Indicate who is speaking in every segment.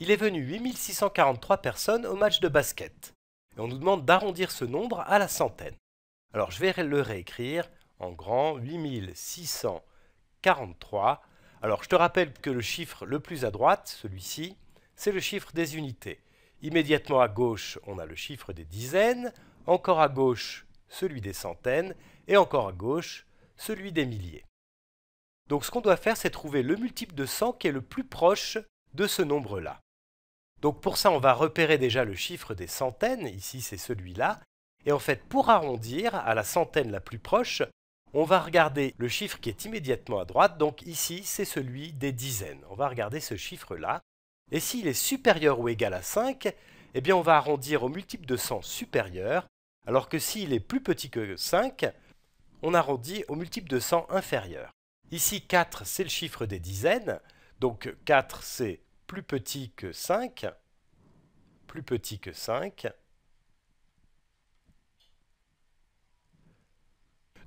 Speaker 1: Il est venu 8643 personnes au match de basket. Et on nous demande d'arrondir ce nombre à la centaine. Alors je vais le réécrire en grand 8643. Alors je te rappelle que le chiffre le plus à droite, celui-ci, c'est le chiffre des unités. Immédiatement à gauche, on a le chiffre des dizaines, encore à gauche, celui des centaines, et encore à gauche, celui des milliers. Donc ce qu'on doit faire, c'est trouver le multiple de 100 qui est le plus proche de ce nombre-là. Donc pour ça, on va repérer déjà le chiffre des centaines, ici c'est celui-là, et en fait, pour arrondir à la centaine la plus proche, on va regarder le chiffre qui est immédiatement à droite, donc ici c'est celui des dizaines. On va regarder ce chiffre-là, et s'il est supérieur ou égal à 5, eh bien on va arrondir au multiple de 100 supérieur, alors que s'il est plus petit que 5, on arrondit au multiple de 100 inférieur. Ici 4 c'est le chiffre des dizaines, donc 4 c'est plus petit que 5, plus petit que 5.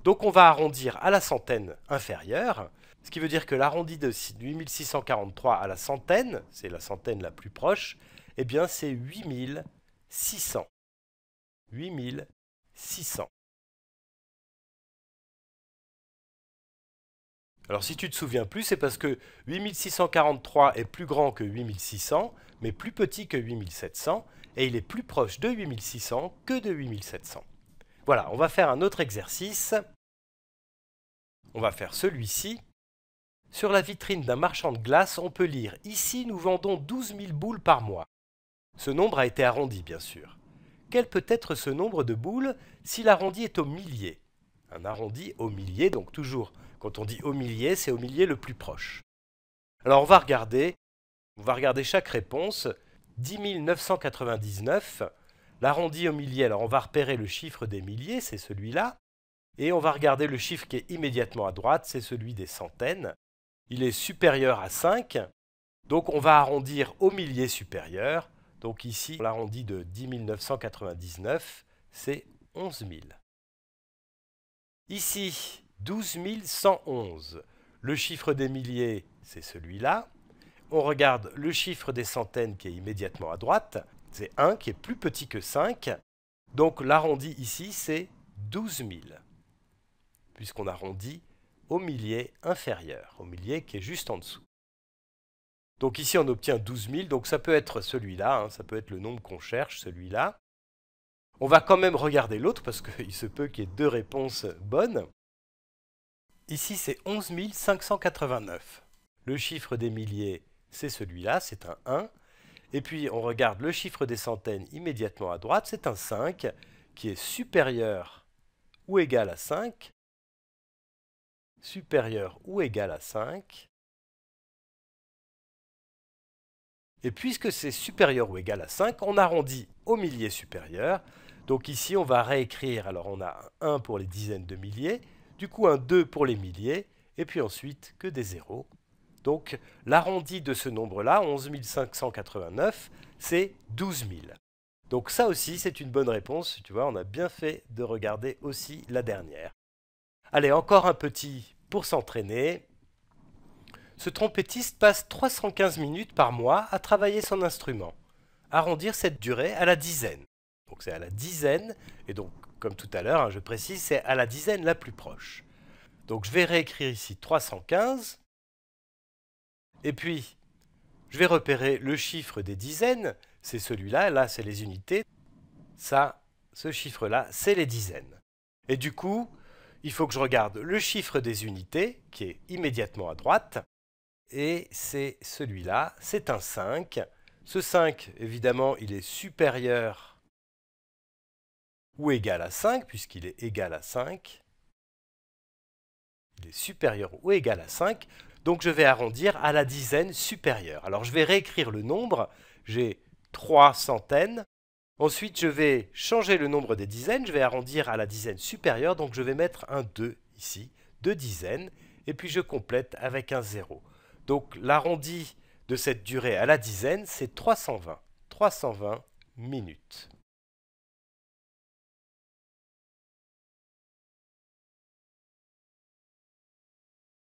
Speaker 1: Donc on va arrondir à la centaine inférieure, ce qui veut dire que l'arrondi de 8643 à la centaine, c'est la centaine la plus proche, eh bien c'est 8600. 8600. Alors si tu te souviens plus, c'est parce que 8643 est plus grand que 8600, mais plus petit que 8700, et il est plus proche de 8600 que de 8700. Voilà, on va faire un autre exercice. On va faire celui-ci. Sur la vitrine d'un marchand de glace, on peut lire « Ici, nous vendons 12 000 boules par mois ». Ce nombre a été arrondi, bien sûr. Quel peut être ce nombre de boules si l'arrondi est au millier Un arrondi au millier, donc toujours quand on dit au millier », c'est au millier le plus proche. Alors on va regarder, on va regarder chaque réponse. 10 999, l'arrondi au millier. alors on va repérer le chiffre des milliers, c'est celui-là, et on va regarder le chiffre qui est immédiatement à droite, c'est celui des centaines. Il est supérieur à 5, donc on va arrondir au millier supérieur. Donc ici, l'arrondi de 10 999, c'est 11 000. Ici, 12 111. Le chiffre des milliers, c'est celui-là. On regarde le chiffre des centaines qui est immédiatement à droite. C'est 1 qui est plus petit que 5. Donc l'arrondi ici, c'est 12 000. Puisqu'on arrondit au millier inférieur, au millier qui est juste en dessous. Donc ici, on obtient 12 000. Donc ça peut être celui-là, hein. ça peut être le nombre qu'on cherche, celui-là. On va quand même regarder l'autre parce qu'il se peut qu'il y ait deux réponses bonnes. Ici, c'est 11 589. Le chiffre des milliers, c'est celui-là, c'est un 1. Et puis, on regarde le chiffre des centaines immédiatement à droite, c'est un 5, qui est supérieur ou égal à 5. Supérieur ou égal à 5. Et puisque c'est supérieur ou égal à 5, on arrondit au millier supérieur. Donc ici, on va réécrire, alors on a un 1 pour les dizaines de milliers, du coup, un 2 pour les milliers, et puis ensuite que des zéros. Donc l'arrondi de ce nombre-là, 11 589, c'est 12 000. Donc ça aussi, c'est une bonne réponse. Tu vois, on a bien fait de regarder aussi la dernière. Allez, encore un petit pour s'entraîner. Ce trompettiste passe 315 minutes par mois à travailler son instrument. Arrondir cette durée à la dizaine. Donc c'est à la dizaine, et donc comme tout à l'heure, hein, je précise, c'est à la dizaine la plus proche. Donc je vais réécrire ici 315. Et puis, je vais repérer le chiffre des dizaines. C'est celui-là, là, là c'est les unités. Ça, ce chiffre-là, c'est les dizaines. Et du coup, il faut que je regarde le chiffre des unités, qui est immédiatement à droite. Et c'est celui-là, c'est un 5. Ce 5, évidemment, il est supérieur ou égal à 5, puisqu'il est égal à 5. Il est supérieur ou égal à 5, donc je vais arrondir à la dizaine supérieure. Alors je vais réécrire le nombre, j'ai 3 centaines. Ensuite, je vais changer le nombre des dizaines, je vais arrondir à la dizaine supérieure, donc je vais mettre un 2 ici, 2 dizaines, et puis je complète avec un 0. Donc l'arrondi de cette durée à la dizaine, c'est 320. 320 minutes.